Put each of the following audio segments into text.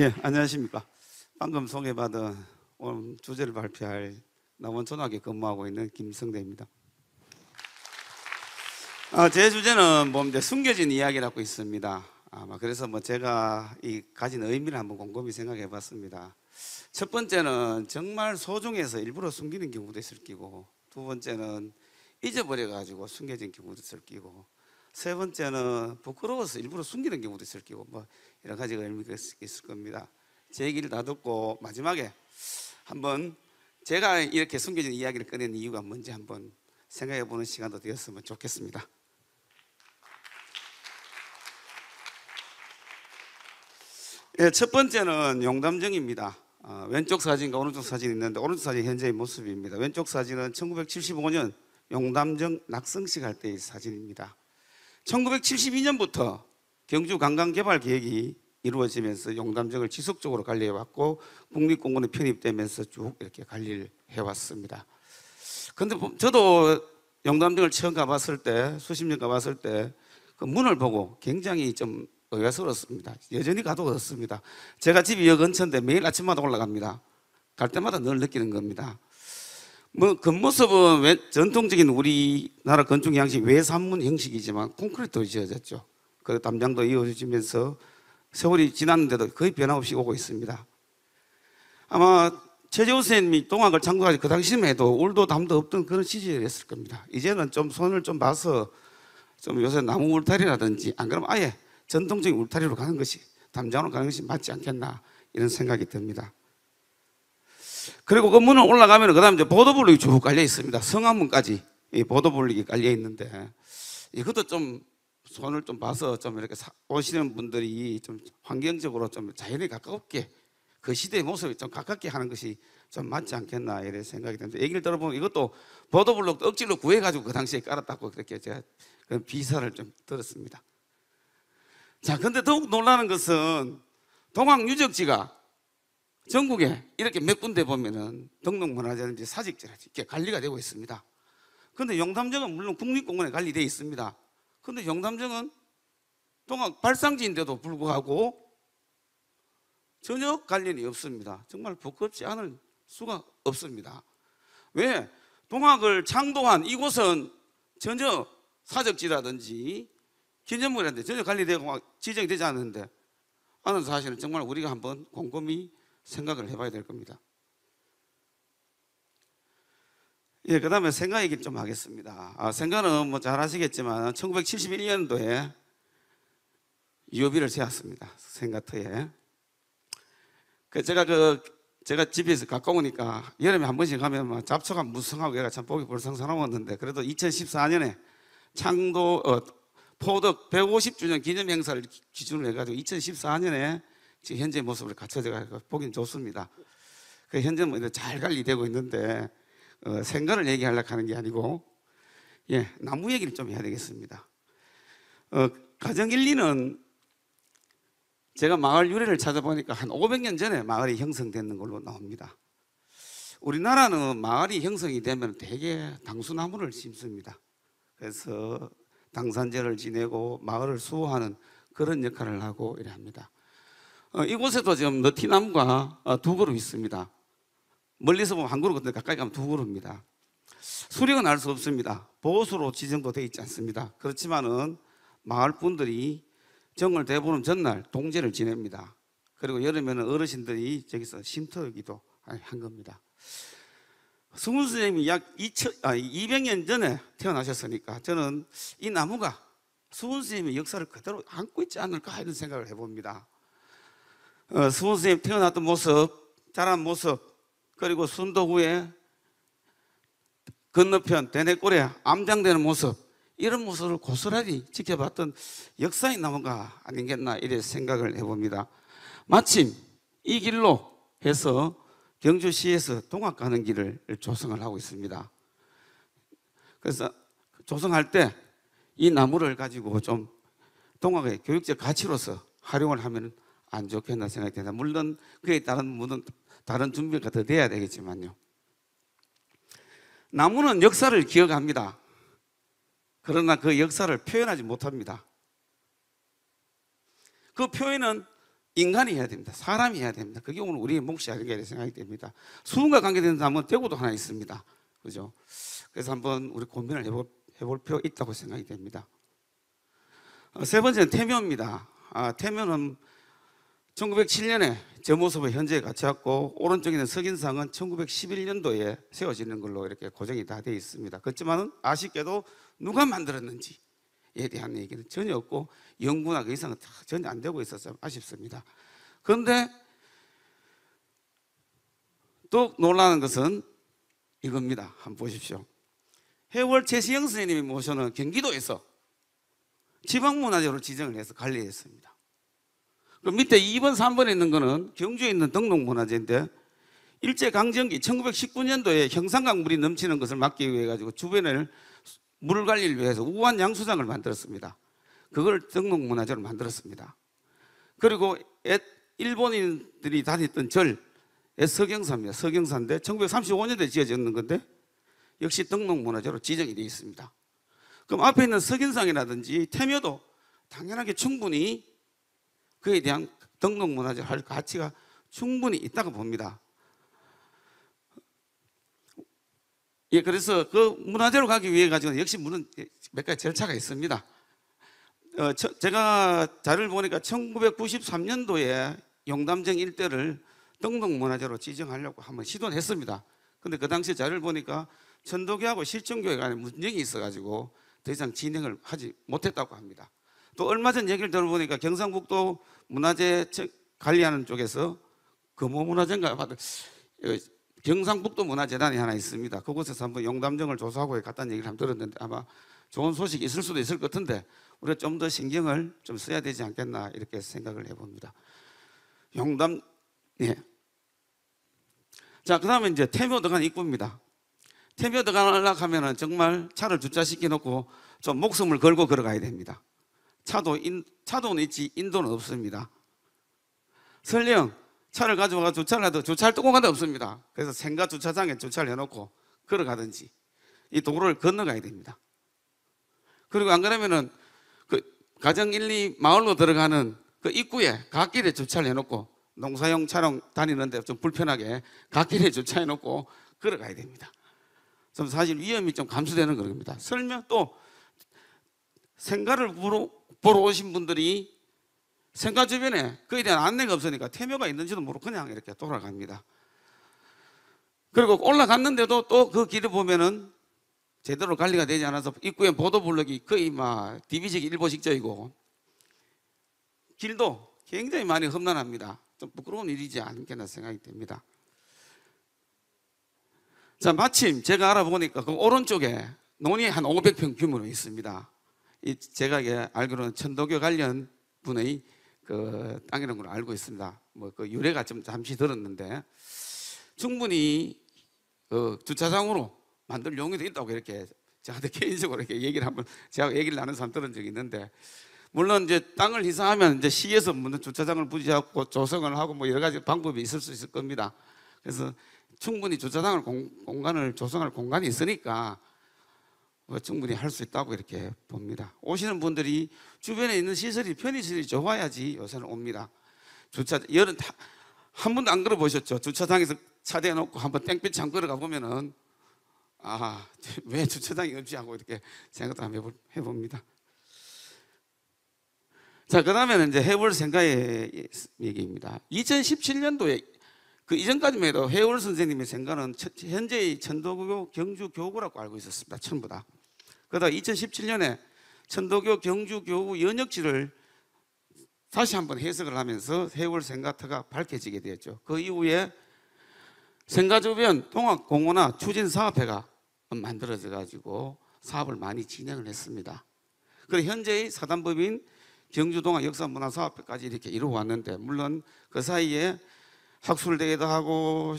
예, 안녕하십니까. 방금 소개받은 오늘 주제를 발표할 남원초등학교 근무하고 있는 김성대입니다. 아, 제 주제는 뭐 이제 숨겨진 이야기라고 있습니다. 아마 그래서 뭐 제가 이 가진 의미를 한번 곰곰이 생각해 봤습니다. 첫 번째는 정말 소중해서 일부러 숨기는 경우도 있을 끼고 두 번째는 잊어버려 가지고 숨겨진 경우도 있을 끼고 세 번째는 부끄러워서 일부러 숨기는 경우도 있을 거고 뭐 여러 가지가 의미가 있을 겁니다. 제 얘기를 다 듣고 마지막에 한번 제가 이렇게 숨겨진 이야기를 꺼낸 이유가 뭔지 한번 생각해 보는 시간도 되었으면 좋겠습니다. 네, 첫 번째는 용담정입니다. 어, 왼쪽 사진과 오른쪽 사진 이 있는데 오른쪽 사진 이 현재의 모습입니다. 왼쪽 사진은 1975년 용담정 낙성식 할 때의 사진입니다. 1972년부터 경주 관광 개발 계획이 이루어지면서 용담역을 지속적으로 관리해 왔고 국립공원에 편입되면서 쭉 이렇게 관리를 해 왔습니다. 근데 저도 용담역을 처음 가봤을 때 수십 년 가봤을 때 그 문을 보고 굉장히 좀 의아스러웠습니다. 여전히 가도 그렇습니다. 제가 집이 여 근처인데 매일 아침마다 올라갑니다. 갈 때마다 늘 느끼는 겁니다. 뭐그 모습은 왜 전통적인 우리나라 건축 양식 외산문 형식이지만 콘크리트로 지어졌죠. 그 담장도 이어지면서 세월이 지났는데도 거의 변함없이 오고 있습니다. 아마 최재호 선생님이 동학을 창조하지 그 당시만 해도 울도 담도 없던 그런 시절이었을 겁니다. 이제는 좀 손을 좀 봐서 좀 요새 나무 울타리라든지 안 그러면 아예 전통적인 울타리로 가는 것이 담장으로 가는 것이 맞지 않겠나 이런 생각이 듭니다. 그리고 그 문을 올라가면 그 다음에 이제 보도블록이 쭉 깔려 있습니다. 성화문까지 이 보도블록이 깔려 있는데 이것도 좀 손을 좀 봐서 좀 이렇게 오시는 분들이 좀 환경적으로 좀 자연에 가깝게 그 시대의 모습이 좀 가깝게 하는 것이 좀 맞지 않겠나 이런 생각이 드는데 얘기를 들어보면 이것도 보도블록 억지로 구해가지고 그 당시에 깔았다고 그렇게 제가 그런 비사를 좀 들었습니다. 자, 근데 더욱 놀라는 것은 동학 유적지가 전국에 이렇게 몇 군데 보면은 등록문화재라든지 사직지라든지 이렇게 관리가 되고 있습니다. 근데 용담정은 물론 국립공원에 관리되어 있습니다. 근데 용담정은 동학 발상지인데도 불구하고 전혀 관련이 없습니다. 정말 부끄럽지 않을 수가 없습니다. 왜? 동학을 창도한 이곳은 전혀 사적지라든지 기념물이라든 전혀 관리되고 지정이 되지 않는데 하는 사실은 정말 우리가 한번 곰곰이 생각을 해봐야 될 겁니다. 예, 그 다음에 생가 얘기좀 하겠습니다. 아, 생가는 뭐잘 아시겠지만 1971년도에 유비를 세웠습니다. 생가터에. 그 제가 그 제가 집에서 가까우니까 여름에 한 번씩 가면 막 뭐 잡초가 무성하고 얘가 참 보기 불쌍스러웠는데 그래도 2014년에 창도 어, 포덕 150주년 기념 행사를 기준으로 해가지고 2014년에 지금 현재 모습을 갖춰져가지고 그 보긴 좋습니다. 그 현재 뭐잘 관리되고 있는데 어, 생각을 얘기하려고 하는 게 아니고 예 나무 얘기를 좀 해야 되겠습니다. 어, 가정 일리는 제가 마을 유래를 찾아보니까 한 500년 전에 마을이 형성되는 걸로 나옵니다. 우리나라는 마을이 형성이 되면 대개 당수나무를 심습니다. 그래서 당산제를 지내고 마을을 수호하는 그런 역할을 하고 이래 합니다. 어, 이곳에도 지금 느티나무가 어, 두 그루 있습니다. 멀리서 보면 한 그루 근데 가까이 가면 두 그루입니다. 수령은 알 수 없습니다. 보수로 지정도 되어 있지 않습니다. 그렇지만은 마을 분들이 정월 대보름 전날 동제를 지냅니다. 그리고 여름에는 어르신들이 저기서 쉼터이기도 한 겁니다. 승훈 선생님이 약 2000, 200년 아, 전에 태어나셨으니까 저는 이 나무가 승훈 선생님의 역사를 그대로 안고 있지 않을까 이런 생각을 해봅니다. 수문 어, 선생님 태어났던 모습, 자란 모습, 그리고 순도 후에 건너편 대내골에 암장되는 모습, 이런 모습을 고스란히 지켜봤던 역사의 나무가 아니겠나 이래 생각을 해봅니다. 마침 이 길로 해서 경주시에서 동학 가는 길을 조성을 하고 있습니다. 그래서 조성할 때 이 나무를 가지고 좀 동학의 교육적 가치로서 활용을 하면 안 좋겠나 생각이 되다 물론 그에 따른 모든 다른 준비가 더 돼야 되겠지만요. 나무는 역사를 기억합니다. 그러나 그 역사를 표현하지 못합니다. 그 표현은 인간이 해야 됩니다. 사람이 해야 됩니다. 그게 오늘 우리의 몫이 아닌가 생각이 됩니다. 수능과 관계된 나무는 대구도 하나 있습니다. 그죠? 그래서 한번 우리 고민을 해볼, 해볼 필요 있다고 생각이 됩니다. 어, 세 번째는 태묘입니다. 아, 태묘는 1907년에 제 모습은 현재에 같이 왔고 오른쪽에 있는 석인상은 1911년도에 세워지는 걸로 이렇게 고정이 다 되어 있습니다. 그렇지만 아쉽게도 누가 만들었는지에 대한 얘기는 전혀 없고 연구나 그 이상은 전혀 안 되고 있어서 아쉽습니다. 그런데 또 놀라는 것은 이겁니다. 한번 보십시오. 해월 최시영 선생님이 모셔는 경기도에서 지방문화재로 지정을 해서 관리했습니다. 그럼 밑에 2번, 3번에 있는 거는 경주에 있는 등록문화재인데 일제강점기 1919년도에 형상강 물이 넘치는 것을 막기 위해 가지고 주변을 물 관리를 위해서 우한 양수장을 만들었습니다. 그걸 등록문화재로 만들었습니다. 그리고 일본인들이 다녔던 절, 서경사입니다. 서경사인데 1935년도에 지어졌는 건데 역시 등록문화재로 지정이 되어 있습니다. 그럼 앞에 있는 석인상이라든지 태묘도 당연하게 충분히 그에 대한 등록 문화적 할 가치가 충분히 있다고 봅니다. 예, 그래서 그 문화재로 가기 위해 가지고 역시 문은 예, 몇 가지 절차가 있습니다. 어, 저, 제가 자료를 보니까 1993년도에 용담정 일대를 등록문화재로 지정하려고 한번 시도를 했습니다. 근데 그 당시 자료를 보니까 천도교하고 실종교회 간에 문제가 있어가지고 더 이상 진행을 하지 못했다고 합니다. 또 얼마 전 얘기를 들어보니까 경상북도 문화재 관리하는 쪽에서 금호문화재인가 그 경상북도 문화재단이 하나 있습니다. 그곳에서 한번 용담정을 조사하고 갔다는 얘기를 한번 들었는데 아마 좋은 소식이 있을 수도 있을 것 같은데 우리가 좀 더 신경을 좀 써야 되지 않겠나 이렇게 생각을 해봅니다. 용담 예. 자, 그다음에 이제 태묘 들어간 입구입니다. 태묘 들관가려고하면 정말 차를 주차시켜 놓고 좀 목숨을 걸고 걸어가야 됩니다. 차도 인, 차도는 있지 인도는 없습니다. 설령 차를 가져와서 주차를 해도 주차할 뚜껑간데 없습니다. 그래서 생가 주차장에 주차를 해놓고 걸어가든지 이 도로를 건너가야 됩니다. 그리고 안 그러면은 그 가정 1, 2 마을로 들어가는 그 입구에 갓길에 주차를 해놓고 농사용 차로 다니는데 좀 불편하게 갓길에 주차해놓고 걸어가야 됩니다. 좀 사실 위험이 좀 감소되는 겁니다. 설명 또 생가를 부르, 고 보러 오신 분들이 생가 주변에 그에 대한 안내가 없으니까 태묘가 있는지도 모르고 그냥 이렇게 돌아갑니다. 그리고 올라갔는데도 또 그 길을 보면은 제대로 관리가 되지 않아서 입구에 보도블록이 거의 막 DB식 일보식자이고 길도 굉장히 많이 험난합니다. 좀 부끄러운 일이지 않겠나 생각이 됩니다. 자, 마침 제가 알아보니까 그 오른쪽에 논이 한 500평 규모로 있습니다. 제가 알기로는 천도교 관련 분의 그 땅이라는 걸 알고 있습니다. 뭐 그 유래가 좀 잠시 들었는데 충분히 그 주차장으로 만들 용의도 있다고 이렇게 저한테 개인적으로 이렇게 얘기를 한번 제가 얘기를 나눈 사람 들은 적이 있는데 물론 이제 땅을 희사하면 이제 시에서 먼저 주차장을 부지하고 조성을 하고 뭐 여러 가지 방법이 있을 수 있을 겁니다. 그래서 충분히 주차장을 공, 공, 간을 조성할 공간이 있으니까 뭐 충분히 할 수 있다고 이렇게 봅니다. 오시는 분들이 주변에 있는 시설이 편의시설이 좋아야지 요새는 옵니다. 주차 열은 다, 한 번도 안 걸어 보셨죠? 주차장에서 차 대놓고 한번 땡볕 잠 걸어가 보면은 아왜 주차장이 없지 하고 이렇게 생각도 한번 해봅니다. 자, 그 다음에는 이제 해월 생가의 얘기입니다. 2017년도에 그 이전까지만 해도 해월 선생님의 생가는 현재의 천도교 경주 교구라고 알고 있었습니다. 전부 다. 그러다 2017년에 천도교 경주교구 연역지를 다시 한번 해석을 하면서 세월 생가터가 밝혀지게 되었죠. 그 이후에 생가 주변 통합공원화 추진사업회가 만들어져 가지고 사업을 많이 진행을 했습니다. 그리고 현재의 사단법인 경주동화 역사문화사업회까지 이렇게 이루어왔는데 물론 그 사이에 학술대회도 하고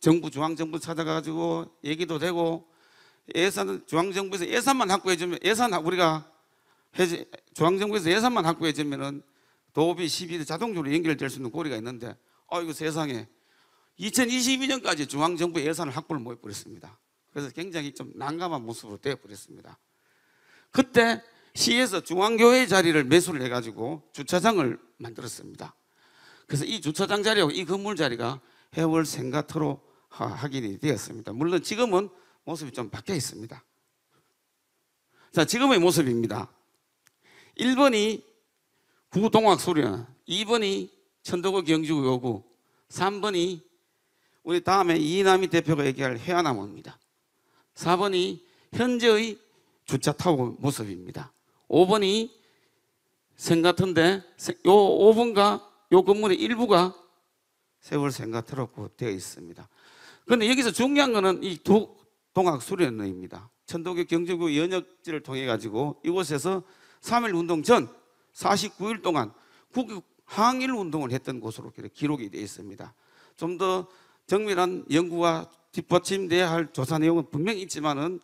정부 중앙정부 찾아가지고 얘기도 되고 예산은 중앙정부에서 예산만 확보해주면 예산 우리가 해제, 중앙정부에서 예산만 확보해주면은 도비 12도 자동적으로 연결될 수 있는 고리가 있는데 아이고 세상에 2022년까지 중앙정부 예산을 확보를 못했습니다 그래서 굉장히 좀 난감한 모습으로 되어버렸습니다. 그때 시에서 중앙교회 자리를 매수를 해가지고 주차장을 만들었습니다. 그래서 이 주차장 자리하고 이 건물 자리가 해월 생가터로 확인이 되었습니다. 물론 지금은 모습이 좀 바뀌어 있습니다. 자, 지금의 모습입니다. 1번이 구동학 소련, 2번이 천도구 경주구 구 3번이 우리 다음에 이남희 대표가 얘기할 회화나무입니다. 4번이 현재의 주차 타고 모습입니다. 5번이 생 같은데 요 5번과 요 건물의 일부가 세월생과 트럭으 되어 있습니다. 그런데 여기서 중요한 거는 이두 동학 수련회입니다. 천도교 경제부 연역지를 통해 가지고 이곳에서 3일 운동 전 49일 동안 국 항일 운동을 했던 곳으로 기록이 되어 있습니다. 좀 더 정밀한 연구와 뒷받침돼야 할 조사 내용은 분명히 있지만은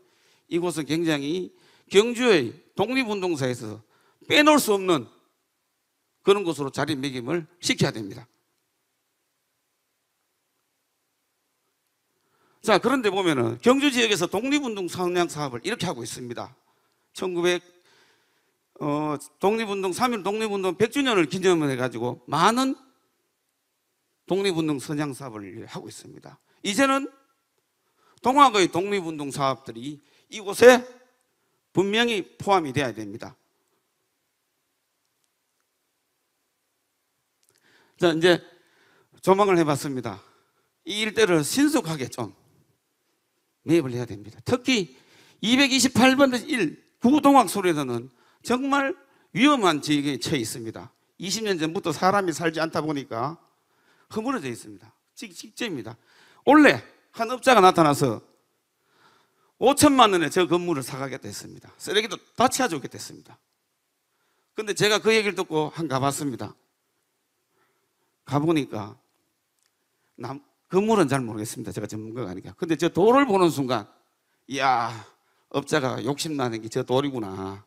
이곳은 굉장히 경주의 독립운동사에서 빼놓을 수 없는 그런 곳으로 자리매김을 시켜야 됩니다. 자, 그런데 보면은 경주 지역에서 독립운동 성향 사업을 이렇게 하고 있습니다. 1900 어, 독립운동 3일 독립운동 100주년을 기념해 가지고 많은 독립운동 선양 사업을 하고 있습니다. 이제는 동학의 독립운동 사업들이 이곳에 분명히 포함이 돼야 됩니다. 자, 이제 조망을 해봤습니다. 이 일대를 신속하게 좀 매입을 해야 됩니다. 특히 228번 1 구동학 소리에서는 정말 위험한 지역에 처해 있습니다. 20년 전부터 사람이 살지 않다 보니까 허물어져 있습니다. 직, 직제입니다. 원래 한 업자가 나타나서 5천만 원에 저 건물을 사가겠다 했습니다. 쓰레기도 다채워주겠다 했습니다. 근데 제가 그 얘기를 듣고 한 가봤습니다. 가보니까 남, 건물은 잘 모르겠습니다. 제가 전문가가 아니까. 근데 저 돌을 보는 순간, 이야, 업자가 욕심나는 게 저 돌이구나.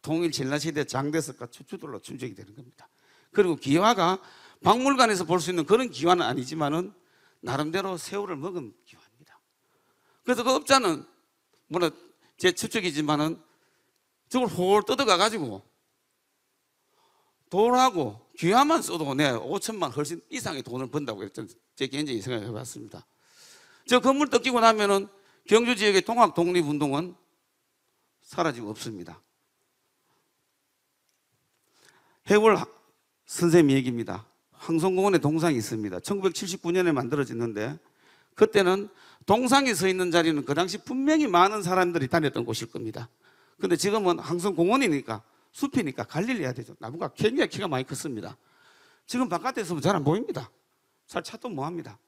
통일 진라시대 장대석과 추추돌로 충적이 되는 겁니다. 그리고 기와가 박물관에서 볼 수 있는 그런 기와는 아니지만은 나름대로 새우를 먹은 기와입니다. 그래서 그 업자는 뭐라 제 추측이지만은 저걸 홀 뜯어가 가지고 돌하고 귀아만 써도 네, 5천만 훨씬 이상의 돈을 번다고 했죠. 제 개인적인 생각을 해봤습니다. 저 건물 뜯기고 나면은 경주 지역의 통합 독립운동은 사라지고 없습니다. 해월 선생님 얘기입니다. 항성공원에 동상이 있습니다. 1979년에 만들어졌는데 그때는 동상이 서 있는 자리는 그 당시 분명히 많은 사람들이 다녔던 곳일 겁니다. 근데 지금은 항성공원이니까 숲이니까 관리를 해야 되죠. 나무가 굉장히 키가 많이 컸습니다. 지금 바깥에서 잘안 보입니다. 잘차도 뭐합니다.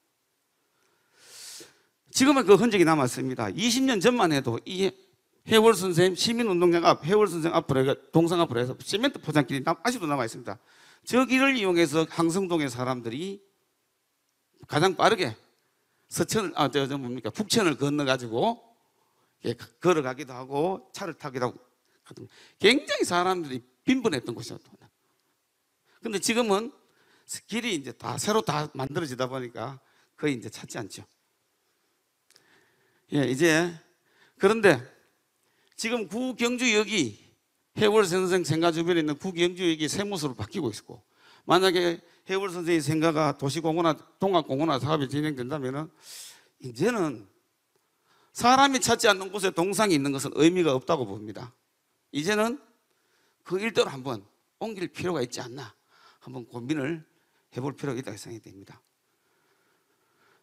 지금은 그 흔적이 남았습니다. 20년 전만 해도 이 해월 선생님 시민운동장 앞 해월 선생 앞으로 동상 앞으로 해서 시멘트 포장길이 남, 아직도 남아 있습니다. 저 길을 이용해서 항성동의 사람들이 가장 빠르게 서천을 아저 뭡니까 북천을 건너 가지고 예, 걸어가기도 하고 차를 타기도 하고 하던 굉장히 사람들이 빈번했던 곳이었던 근데 지금은 길이 이제 다 새로 다 만들어지다 보니까 거의 이제 찾지 않죠. 예, 이제 그런데 지금 구경주역이 해월 선생 생가 주변에 있는 구경주역이 세무소로 바뀌고 있고 만약에 해월 선생의 생가가 도시공원화 동학공원화 사업이 진행된다면은 이제는 사람이 찾지 않는 곳에 동상이 있는 것은 의미가 없다고 봅니다. 이제는 그 일대로 한번 옮길 필요가 있지 않나 한번 고민을 해볼 필요가 있다고 생각이 됩니다.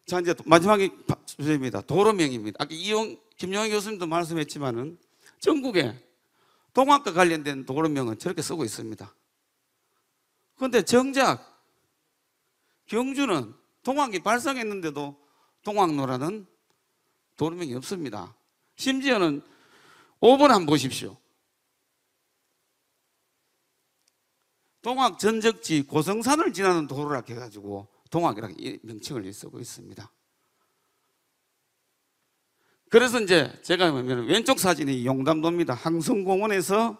자 이제 마지막이 주제입니다. 도로명입니다. 아까 이용 김영희 교수님도 말씀했지만은 전국에 동학과 관련된 도로명은 저렇게 쓰고 있습니다. 그런데 정작 경주는 동학이 발생했는데도 동학로라는 도로명이 없습니다. 심지어는 5번 한번 보십시오. 동학 전적지 고성산을 지나는 도로라 해가지고 동학이라고 명칭을 쓰고 있습니다. 그래서 이제 제가 보면 왼쪽 사진이 용담도입니다. 항성공원에서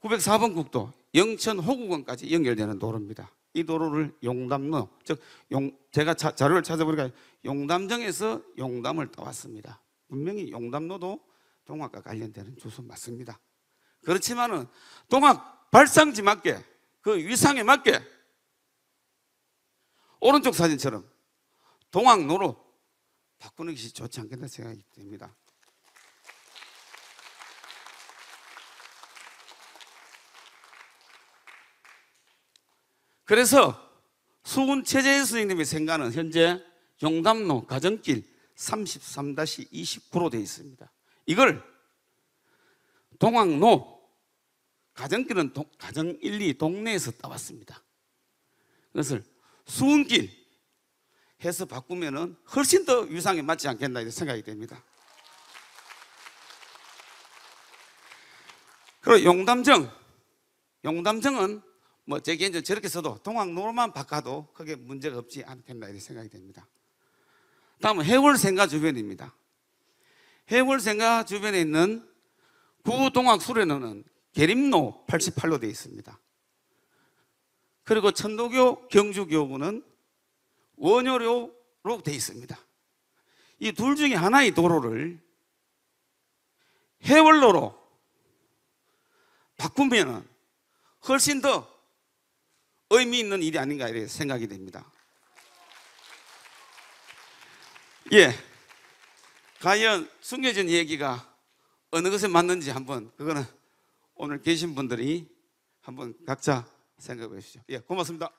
904번 국도 영천 호구원까지 연결되는 도로입니다. 이 도로를 용담로, 즉 용, 제가 자, 자료를 찾아보니까 용담정에서 용담을 따왔습니다 분명히 용담로도 동학과 관련되는 주소 맞습니다. 그렇지만은 동학 발상지 맞게 그 위상에 맞게 오른쪽 사진처럼 동학로로 바꾸는 것이 좋지 않겠나 생각이 듭니다. 그래서 수훈 최재현 선생님의 생각은 현재 용담로 가정길 33-29로 되어 있습니다. 이걸 동학로 가정길은 동, 가정 1, 2 동네에서 따왔습니다. 그것을 수운길 해서 바꾸면 훨씬 더 위상에 맞지 않겠나 이렇게 생각이 됩니다. 그리고 용담정, 용담정은 뭐 제게 이제 저렇게 써도 동학로만 바꿔도 크게 문제가 없지 않겠나 이렇게 생각이 됩니다. 다음은 해월생가 주변입니다. 해월생가 주변에 있는 구동학 수련원은 계림로 88로 되어 있습니다. 그리고 천도교 경주교부는 원효로로 되어 있습니다. 이 둘 중에 하나의 도로를 해월로로 바꾸면 훨씬 더 의미 있는 일이 아닌가 이렇게 생각이 됩니다. 예. 과연 숨겨진 얘기가 어느 것에 맞는지 한번 그거는 오늘 계신 분들이 한번 각자 생각해 보시죠. 예, 고맙습니다.